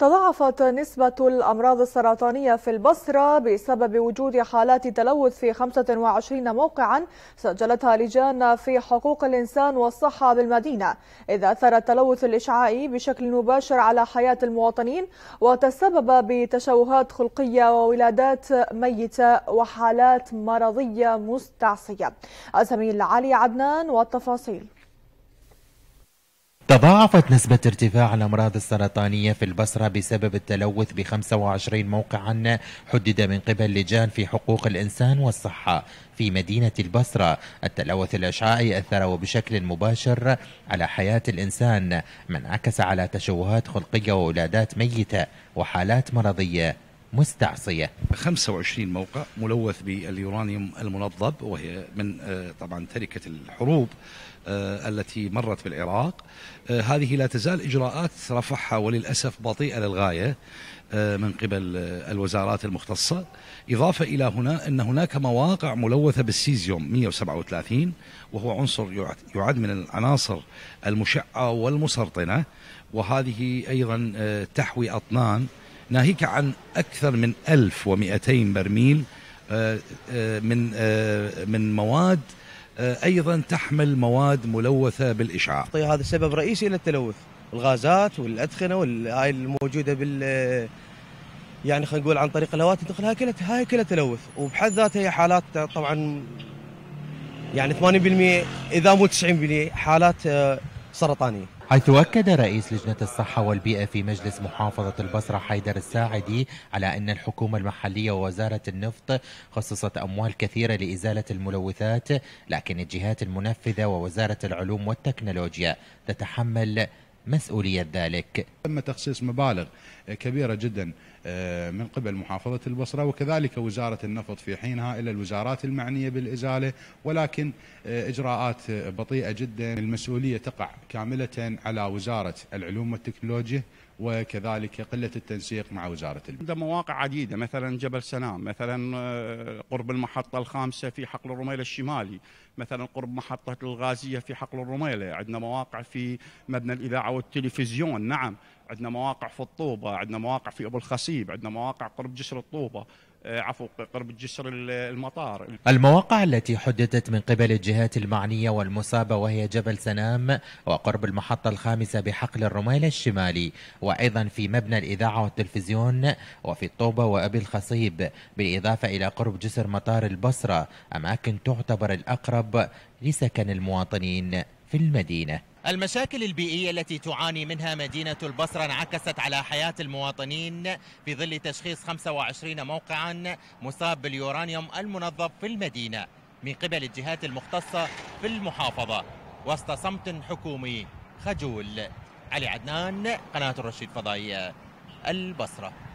تضاعفت نسبة الأمراض السرطانية في البصرة بسبب وجود حالات تلوث في 25 موقعا سجلتها لجان في حقوق الإنسان والصحة بالمدينة إذ أثر التلوث الإشعاعي بشكل مباشر على حياة المواطنين وتسبب بتشوهات خلقية وولادات ميتة وحالات مرضية مستعصية. الزميل علي عدنان والتفاصيل تضاعفت نسبة ارتفاع الأمراض السرطانية في البصرة بسبب التلوث ب 25 موقعا حدد من قبل لجان في حقوق الإنسان والصحة في مدينة البصرة التلوث الأشعاعي أثر بشكل مباشر على حياة الإنسان ما انعكس على تشوهات خلقية وولادات ميتة وحالات مرضية مستعصية 25 موقع ملوث باليورانيوم المنضب وهي من آه، طبعا تركة الحروب آه، التي مرت بالعراق آه، هذه لا تزال إجراءات رفعها وللأسف بطيئة للغاية من قبل الوزارات المختصة إضافة إلى هنا أن هناك مواقع ملوثة بالسيزيوم 137 وهو عنصر يعد من العناصر المشعة والمسرطنة وهذه أيضا تحوي أطنان ناهيك عن أكثر من 1200 برميل آه، آه، من آه، من مواد أيضا تحمل مواد ملوثة بالإشعاع هذا سبب رئيسي للتلوث الغازات والأدخنة والهاي الموجودة بال يعني خلينا نقول عن طريق الهواء تدخل هاي كلها هاي كلها تلوث وبحد ذاتها هي حالات طبعا يعني 80% اذا مو 90% حالات سرطانيه حيث أكد رئيس لجنة الصحة والبيئة في مجلس محافظة البصرة حيدر الساعدي على أن الحكومة المحلية ووزارة النفط خصصت أموال كثيرة لإزالة الملوثات لكن الجهات المنفذة ووزارة العلوم والتكنولوجيا تتحمل مسؤولية ذلك تم تخصيص مبالغ كبيرة جدا آه، من قبل محافظة البصرة وكذلك وزارة النفط في حينها إلى الوزارات المعنية بالإزالة ولكن آه، إجراءات بطيئة جدا المسؤولية تقع كاملة على وزارة العلوم والتكنولوجيا وكذلك قلة التنسيق مع وزارة البيئة عندنا مواقع عديدة مثلا جبل سنام مثلا آه، قرب المحطة الخامسة في حقل الرميلة الشمالي مثلا قرب محطة الغازية في حقل الرميلة عندنا مواقع في مبنى الإذاعة والتلفزيون نعم عندنا مواقع في الطوبة عندنا مواقع في أبو الخصيب عندنا مواقع قرب جسر الطوبة آه، عفوا قرب جسر المطار المواقع التي حددت من قبل الجهات المعنية والمصابة وهي جبل سنام وقرب المحطة الخامسة بحقل الرميل الشمالي وأيضا في مبنى الإذاعة والتلفزيون وفي الطوبة وأبي الخصيب بالإضافة إلى قرب جسر مطار البصرة أماكن تعتبر الأقرب لسكن المواطنين في المدينة المشاكل البيئية التي تعاني منها مدينة البصرة انعكست على حياة المواطنين في ظل تشخيص 25 موقعا مصاب باليورانيوم المنظف في المدينة من قبل الجهات المختصة في المحافظة وسط صمت حكومي خجول علي عدنان قناة الرشيد فضائية البصرة